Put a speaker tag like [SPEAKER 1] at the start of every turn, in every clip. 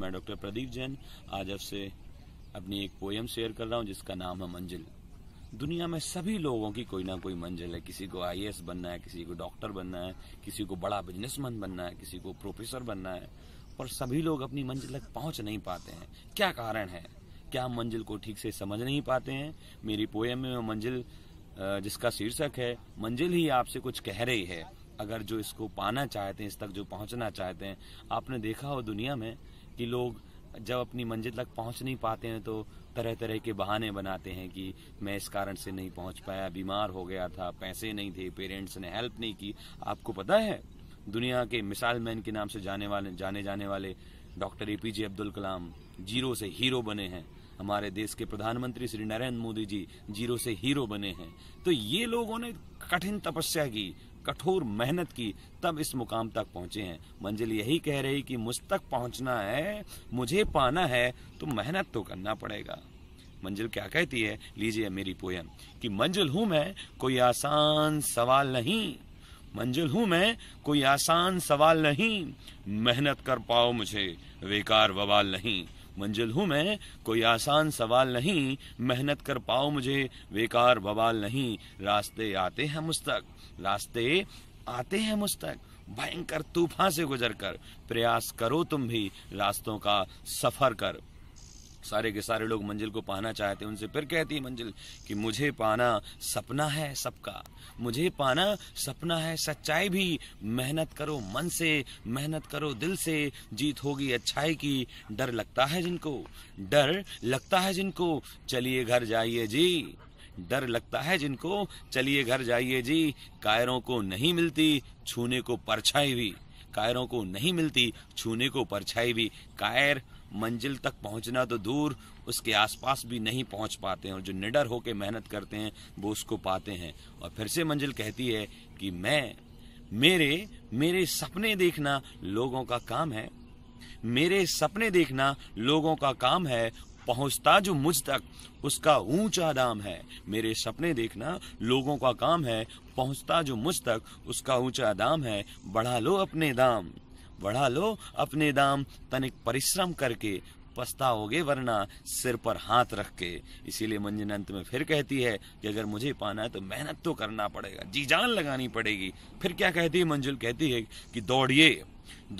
[SPEAKER 1] मैं डॉक्टर प्रदीप जैन आज आपसे अपनी एक पोयम शेयर कर रहा हूँ जिसका नाम है मंजिल दुनिया में सभी लोगों की कोई ना कोई मंजिल है किसी को आई बनना है किसी को डॉक्टर बनना है किसी को बड़ा बिजनेसमैन बनना है किसी को प्रोफेसर बनना है पर सभी लोग अपनी मंजिल तक पहुंच नहीं पाते हैं क्या कारण है क्या हम मंजिल को ठीक से समझ नहीं पाते हैं मेरी पोयम में मंजिल जिसका शीर्षक है मंजिल ही आपसे कुछ कह रही है अगर जो इसको पाना चाहते हैं इस तक जो पहुंचना चाहते हैं आपने देखा हो दुनिया में कि लोग जब अपनी मंजिल तक पहुंच नहीं पाते हैं तो तरह तरह के बहाने बनाते हैं कि मैं इस कारण से नहीं पहुंच पाया बीमार हो गया था पैसे नहीं थे पेरेंट्स ने हेल्प नहीं की आपको पता है दुनिया के मिसाइल मैन के नाम से जाने वाले जाने जाने वाले doctor A P J Abdul Kalam zero से हीरो बने हैं हमारे देश के प्रधानमंत्री श्री नरेंद्र मोदी जी जीरो से हीरो बने हैं तो ये लोगों ने कठिन तपस्या की कठोर मेहनत की तब इस मुकाम तक पहुंचे हैं मंजिल यही कह रही कि मुझ तक पहुंचना है मुझे पाना है तो मेहनत तो करना पड़ेगा मंजिल क्या कहती है लीजिए मेरी पोयम कि मंजिल हूं मैं कोई आसान सवाल नहीं मंजिल हूं मैं कोई आसान सवाल नहीं मेहनत कर पाओ मुझे बेकार बवाल नहीं मंजिल हूं मैं कोई आसान सवाल नहीं मेहनत कर पाओ मुझे बेकार बवाल नहीं रास्ते आते हैं मुस्तक रास्ते आते हैं मुस्तक भयंकर तूफान से गुजर कर प्रयास करो तुम भी रास्तों का सफर कर सारे के सारे लोग मंजिल को पाना चाहते उनसे फिर कहती है मंजिल कि मुझे पाना सपना है सबका मुझे पाना सपना है सच्चाई भी मेहनत करो मन से मेहनत करो दिल से जीत होगी अच्छाई की डर लगता है जिनको डर लगता है जिनको चलिए घर जाइए जी डर लगता है जिनको चलिए घर जाइए जी कायरों को नहीं मिलती छूने को परछाई भी कायरों को नहीं मिलती छूने को परछाई भी कायर मंजिल तक पहुंचना तो दूर उसके आसपास भी नहीं पहुंच पाते हैं और जो निडर होकर मेहनत करते हैं वो उसको पाते हैं और फिर से मंजिल कहती है कि मैं मेरे मेरे सपने देखना लोगों का काम है मेरे सपने देखना लोगों का काम है पहुंचता जो मुझ तक उसका ऊंचा दाम है मेरे सपने देखना लोगों का काम है पहुंचता जो मुझ तक उसका ऊंचा दाम है बढ़ा लो अपने दाम बढ़ा लो अपने दाम तनिक परिश्रम करके पछताओगे वरना सिर पर हाथ रख के इसीलिए मंजन अंत में फिर कहती है कि अगर मुझे पाना है तो मेहनत तो करना पड़ेगा जी जान लगानी पड़ेगी फिर क्या कहती है मंजुल कहती है कि दौड़िए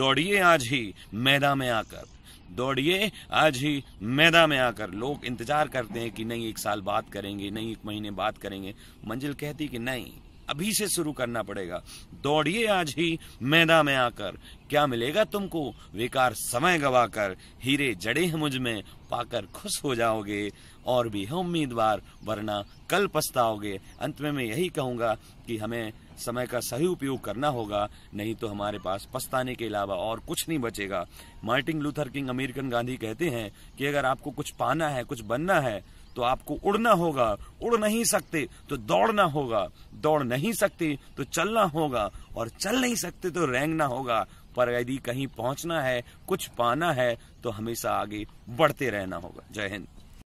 [SPEAKER 1] दौड़िए आज ही मैदान में आकर दौड़िए आज ही मैदा में आकर लोग इंतज़ार करते हैं कि नहीं एक साल बात करेंगे नहीं एक महीने बात करेंगे मंजिल कहती कि नहीं अभी से शुरू करना पड़ेगा दौड़िए आज ही मैदा में आकर क्या मिलेगा तुमको बेकार समय गवाकर हीरे जड़े हैं मुझ में पाकर खुश हो जाओगे और भी है उम्मीदवार वरना कल पछताओगे अंत में मैं यही कहूंगा कि हमें समय का सही उपयोग करना होगा नहीं तो हमारे पास पछताने के अलावा और कुछ नहीं बचेगा Martin Luther King American Gandhi कहते हैं कि अगर आपको कुछ पाना है कुछ बनना है तो आपको उड़ना होगा उड़ नहीं सकते तो दौड़ना होगा दौड़ नहीं सकते तो चलना होगा और चल नहीं सकते तो रेंगना होगा पर यदि कहीं पहुंचना है कुछ पाना है तो हमेशा आगे बढ़ते रहना होगा जय हिंद